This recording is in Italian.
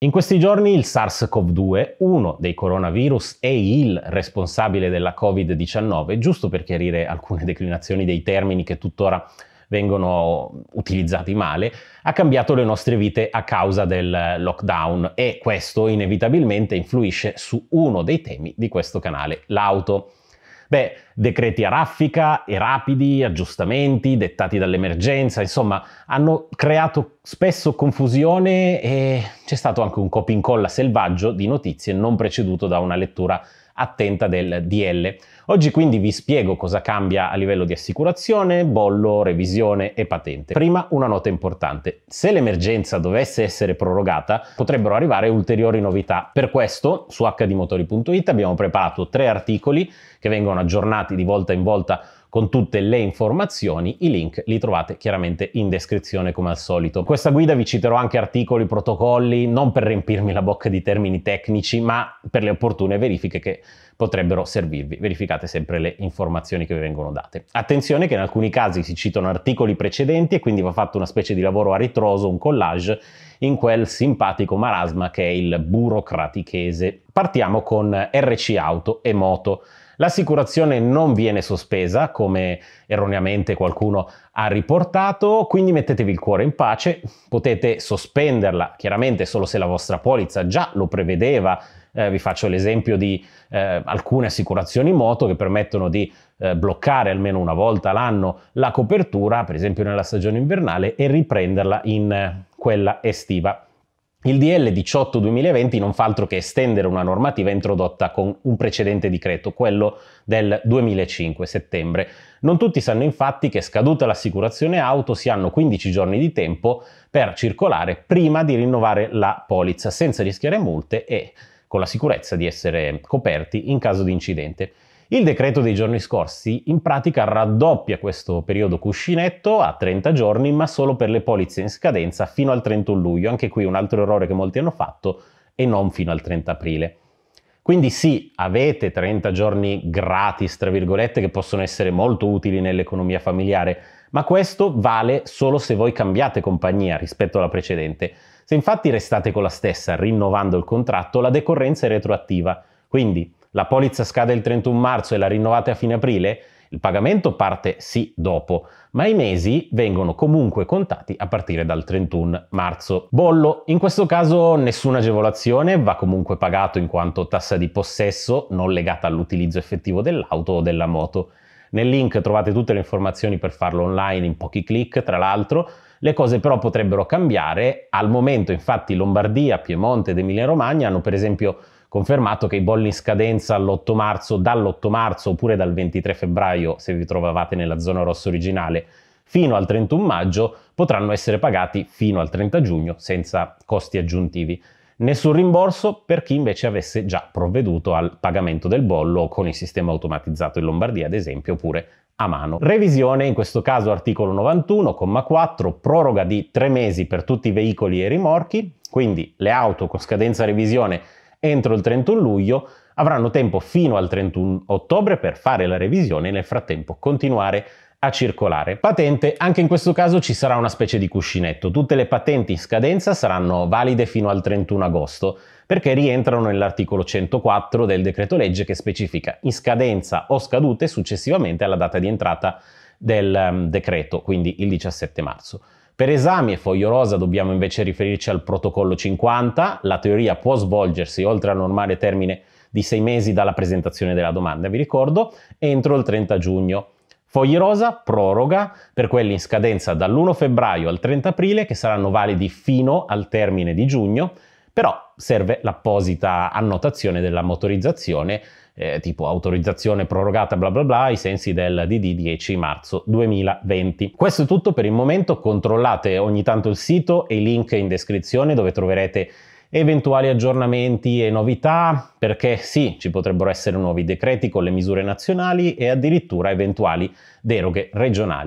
In questi giorni il SARS-CoV-2, uno dei coronavirus e il responsabile della Covid-19, giusto per chiarire alcune declinazioni dei termini che tuttora vengono utilizzati male, ha cambiato le nostre vite a causa del lockdown e questo inevitabilmente influisce su uno dei temi di questo canale, l'auto. Beh, decreti a raffica e rapidi, aggiustamenti dettati dall'emergenza, insomma, hanno creato spesso confusione e c'è stato anche un copia incolla selvaggio di notizie non preceduto da una lettura attenta del DL. Oggi quindi vi spiego cosa cambia a livello di assicurazione, bollo, revisione e patente. Prima una nota importante. Se l'emergenza dovesse essere prorogata, potrebbero arrivare ulteriori novità. Per questo su hdmotori.it abbiamo preparato tre articoli che vengono aggiornati di volta in volta con tutte le informazioni. I link li trovate chiaramente in descrizione come al solito. In questa guida vi citerò anche articoli, protocolli, non per riempirmi la bocca di termini tecnici, ma per le opportune verifiche che potrebbero servirvi. Verificate sempre le informazioni che vi vengono date. Attenzione che in alcuni casi si citano articoli precedenti e quindi va fatto una specie di lavoro a ritroso, un collage in quel simpatico marasma che è il burocratichese. Partiamo con RC Auto e Moto. L'assicurazione non viene sospesa, come erroneamente qualcuno ha riportato, quindi mettetevi il cuore in pace, potete sospenderla chiaramente solo se la vostra polizza già lo prevedeva. Eh, vi faccio l'esempio di eh, alcune assicurazioni moto che permettono di eh, bloccare almeno una volta l'anno la copertura, per esempio nella stagione invernale, e riprenderla in eh, quella estiva. Il DL 18-2020 non fa altro che estendere una normativa introdotta con un precedente decreto, quello del 2005 settembre. Non tutti sanno infatti che scaduta l'assicurazione auto si hanno 15 giorni di tempo per circolare prima di rinnovare la polizza senza rischiare multe e con la sicurezza di essere coperti in caso di incidente. Il decreto dei giorni scorsi in pratica raddoppia questo periodo cuscinetto a 30 giorni, ma solo per le polizze in scadenza fino al 31 luglio. Anche qui un altro errore che molti hanno fatto e non fino al 30 aprile. Quindi sì, avete 30 giorni gratis, tra virgolette, che possono essere molto utili nell'economia familiare, ma questo vale solo se voi cambiate compagnia rispetto alla precedente. Se infatti restate con la stessa rinnovando il contratto, la decorrenza è retroattiva. Quindi la polizza scade il 31 marzo e la rinnovate a fine aprile, il pagamento parte sì dopo, ma i mesi vengono comunque contati a partire dal 31 marzo. Bollo, in questo caso nessuna agevolazione, va comunque pagato in quanto tassa di possesso non legata all'utilizzo effettivo dell'auto o della moto. Nel link trovate tutte le informazioni per farlo online in pochi clic, tra l'altro. Le cose però potrebbero cambiare. Al momento infatti Lombardia, Piemonte ed Emilia Romagna hanno per esempio confermato che i bolli in scadenza all'8 marzo, dall'8 marzo oppure dal 23 febbraio, se vi trovavate nella zona rossa originale, fino al 31 maggio, potranno essere pagati fino al 30 giugno senza costi aggiuntivi. Nessun rimborso per chi invece avesse già provveduto al pagamento del bollo con il sistema automatizzato in Lombardia, ad esempio, oppure a mano. Revisione, in questo caso articolo 91,4, proroga di tre mesi per tutti i veicoli e rimorchi, quindi le auto con scadenza revisione entro il 31 luglio avranno tempo fino al 31 ottobre per fare la revisione e nel frattempo continuare a circolare. Patente, anche in questo caso ci sarà una specie di cuscinetto. Tutte le patenti in scadenza saranno valide fino al 31 agosto perché rientrano nell'articolo 104 del decreto legge che specifica in scadenza o scadute successivamente alla data di entrata del um, decreto, quindi il 17 marzo. Per esami e foglio rosa dobbiamo invece riferirci al protocollo 50, la teoria può svolgersi oltre al normale termine di sei mesi dalla presentazione della domanda, vi ricordo, entro il 30 giugno. Fogli rosa proroga per quelli in scadenza dall'1 febbraio al 30 aprile che saranno validi fino al termine di giugno, però serve l'apposita annotazione della motorizzazione eh, tipo autorizzazione prorogata bla bla bla ai sensi del DD 10 marzo 2020. Questo è tutto per il momento, controllate ogni tanto il sito e i link in descrizione dove troverete eventuali aggiornamenti e novità, perché sì, ci potrebbero essere nuovi decreti con le misure nazionali e addirittura eventuali deroghe regionali.